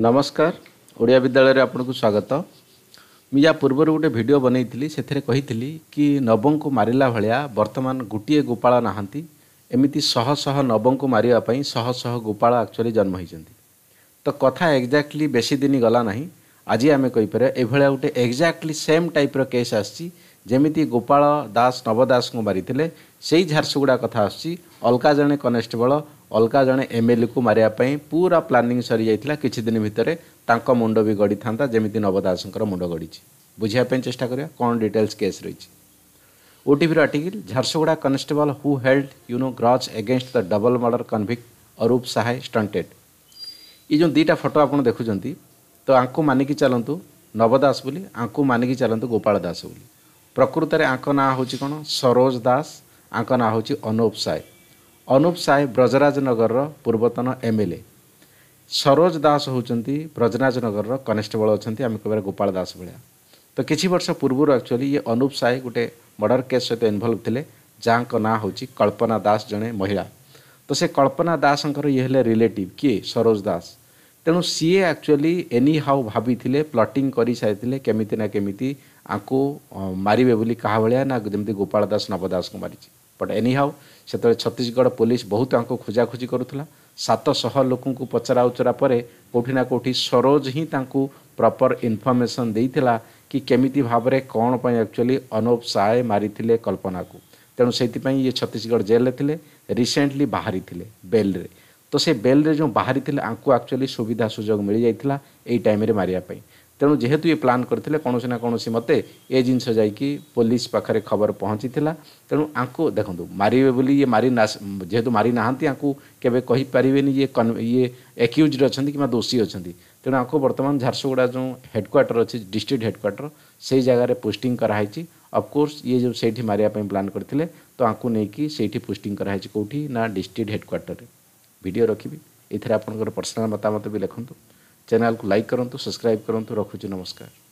नमस्कार ओडिया विद्यालय आपको स्वागत मुझे पूर्व गोटे भिड बनई से कही कि नव को मारा भाया बर्तमान गोटे गोपा नहांती एमती शह शह नव को मारवापी शह शह गोपा आकचुअली जन्म होती तो कथा एक्जाक्टली बेसी दिन आज आम कहींपर यह गोटे एक्जाक्टली सेम टाइप्र केस आ ଯେମିତି ଗୋପାଳ ଦାସ ନବ ଦାସଙ୍କୁ ମାରିଥିଲେ ସେଇ ଝାରସୁଗୁଡ଼ା କଥା ଆସୁଛି ଅଲଗା ଜଣେ କନେଷ୍ଟବଳ ଅଲଗା ଜଣେ ଏମ୍ଏଲ୍ଏକୁ ମାରିବା ପାଇଁ ପୁରା ପ୍ଲାନିଂ ସରିଯାଇଥିଲା କିଛି ଦିନ ଭିତରେ ତାଙ୍କ ମୁଣ୍ଡ ବି ଗଡ଼ିଥାନ୍ତା ଯେମିତି ନବ ଦାସଙ୍କର ମୁଣ୍ଡ ଗଡ଼ିଛି ବୁଝିବା ପାଇଁ ଚେଷ୍ଟା କରିବା କ'ଣ ଡିଟେଲ୍ସ କେସ୍ ରହିଛି ଓଟିଭିର article Jharsuguda constable who held you know grudge against the double murder convict Arup Sahay stunted ଏ ଯେଉଁ ଦୁଇଟା ଫଟୋ ଆପଣ ଦେଖୁଛନ୍ତି ତ ଆଙ୍କୁ ମାନିକି ଚାଲନ୍ତୁ ନବ ଦାସ ବୋଲି ଆଙ୍କୁ ମାନିକି ଚାଲନ୍ତୁ ଗୋପାଳ ଦାସ ବୋଲି ପ୍ରକୃତରେ ଆଙ୍କ ନାଁ ହେଉଛି କ'ଣ ସରୋଜ ଦାସ ଆଙ୍କ ନାଁ ହେଉଛି ଅନୁପ ସାଏ ଅନୁପ ସାଏ ବ୍ରଜରାଜନଗରର ପୂର୍ବତନ M L A Saroj Das ହେଉଛନ୍ତି ବ୍ରଜରାଜନଗରର କନେଷ୍ଟେବଳ ଅଛନ୍ତି ଆମେ କହିବା ଗୋପାଳ ଦାସ ଭଳିଆ ତ କିଛି ବର୍ଷ ପୂର୍ବରୁ ଆକ୍ଚୁଆଲି ଇଏ ଅନୁପ ସାଏ ଗୋଟେ ମର୍ଡ଼ର କେସ୍ ସହିତ ଇନଭଲ୍ଭ ଥିଲେ ଯାହାଙ୍କ ନାଁ ହେଉଛି କଳ୍ପନା ଦାସ ଜଣେ ମହିଳା ତ ସେ କଳ୍ପନା ଦାସଙ୍କର ଇଏ ହେଲେ ରିଲେଟିଭ୍ କିଏ ସରୋଜ ଦାସ ତେଣୁ ସିଏ ଆକ୍ଚୁଆଲି ଏନି ହାଉ ଭାବିଥିଲେ ପ୍ଲଟିଂ କରିସାରିଥିଲେ କେମିତି ନା କେମିତି ଆଙ୍କୁ ମାରିବେ ବୋଲି କାହା ଭଳିଆ ନା ଯେମିତି ଗୋପାଳ ଦାସ ନବ ଦାସଙ୍କୁ ମାରିଛି ବଟ୍ ଏନି ହାଉ ସେତେବେଳେ ଛତିଶଗଡ଼ ପୋଲିସ ବହୁତ ଆଙ୍କୁ ଖୋଜାଖୋଜି କରୁଥିଲା ସାତଶହ ଲୋକଙ୍କୁ ପଚରା ଉଚରା ପରେ କେଉଁଠି ନା କେଉଁଠି ସରୋଜ ହିଁ ତାଙ୍କୁ ପ୍ରପର୍ ଇନଫର୍ମେସନ୍ ଦେଇଥିଲା କି କେମିତି ଭାବରେ କ'ଣ ପାଇଁ ଆକ୍ଚୁଆଲି ଅନୁପ ସାଏ ମାରିଥିଲେ କଳ୍ପନାକୁ ତେଣୁ ସେଇଥିପାଇଁ ଇଏ ଛତିଶଗଡ଼ ଜେଲ୍ରେ ଥିଲେ ରିସେଣ୍ଟଲି ବାହାରିଥିଲେ ବେଲ୍ରେ तो से बेल्रे जो बाहरी थे आकचुअली सुविधा सुजोग मिल जाता यही टाइम मारे तेणु जेहेतु ये प्लां करते कौन सीना कौन मत ए जिनस पुलिस पाखे खबर पहुँची तेणु आपको देखो तो, मारे बोली ये मारी ना जेहेतु मारी ना केवे ये कन ये एक्यूज अच्छा कि दोषी अच्छा तेणु आपको बर्तमान झारसुगुड़ा जो हेडक्वाटर अच्छे डिस्ट्रिक्ट हेडक्वाटर से जगार पोस्टिंग कराई अफकोर्स ये जो सही मारे प्लां करते तो आपको नहीं कि पोस्टिंग कराई कौटी ना डिस्ट्रिक्ट हेडक्वाटर में ଭିଡ଼ିଓ ରଖିବି ଏଥିରେ ଆପଣଙ୍କର ପର୍ସନାଲ୍ ମତାମତ ବି ଲେଖନ୍ତୁ ଚ୍ୟାନେଲ୍କୁ ଲାଇକ୍ କରନ୍ତୁ ସବସ୍କ୍ରାଇବ୍ କରନ୍ତୁ ରଖୁଛି ନମସ୍କାର